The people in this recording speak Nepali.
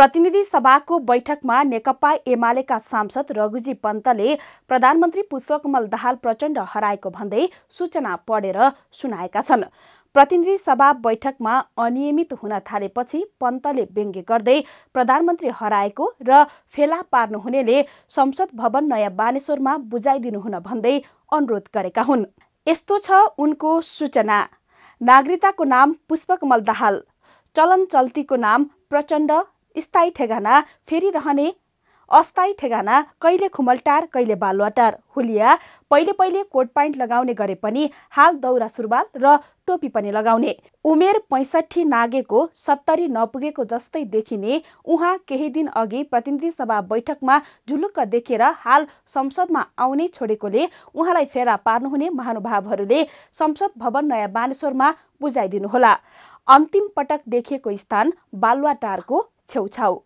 प्रतिनिधि सभाको बैठकमा नेकपा एमालेका सांसद रघुजी पन्तले प्रधानमन्त्री पुष्पकमल दाहाल प्रचण्ड हराएको भन्दै सूचना पढेर सुनाएका छन् प्रतिनिधि सभा बैठकमा अनियमित हुन थालेपछि पन्तले व्यङ्ग्य गर्दै प्रधानमन्त्री हराएको र फेला पार्नुहुनेले संसद भवन नयाँ बानेश्वरमा बुझाइदिनुहुन भन्दै अनुरोध गरेका हुन् यस्तो छ उनको सूचना नागरिकताको नाम पुष्पकमल दाहाल चलन चल्तीको नाम प्रचण्ड स्थायी ठेगाना फेरि रहने अस्थायी ठेगाना कहिले खुमलटार कहिले बालुवाटार हुलिया पहिले पहिले कोट प्यान्ट लगाउने गरे पनि हाल दौरा सुरुवाल र टोपी पनि लगाउने उमेर पैँसठी नागेको सत्तरी नपुगेको जस्तै देखिने उहाँ केही दिन अघि प्रतिनिधि सभा बैठकमा झुलुक्क देखेर हाल संसदमा आउनै छोडेकोले उहाँलाई फेला पार्नुहुने महानुभावहरूले संसद भवन नयाँ बानेश्वरमा बुझाइदिनुहोला अन्तिम पटक देखिएको स्थान बालुवाटारको 潮潮。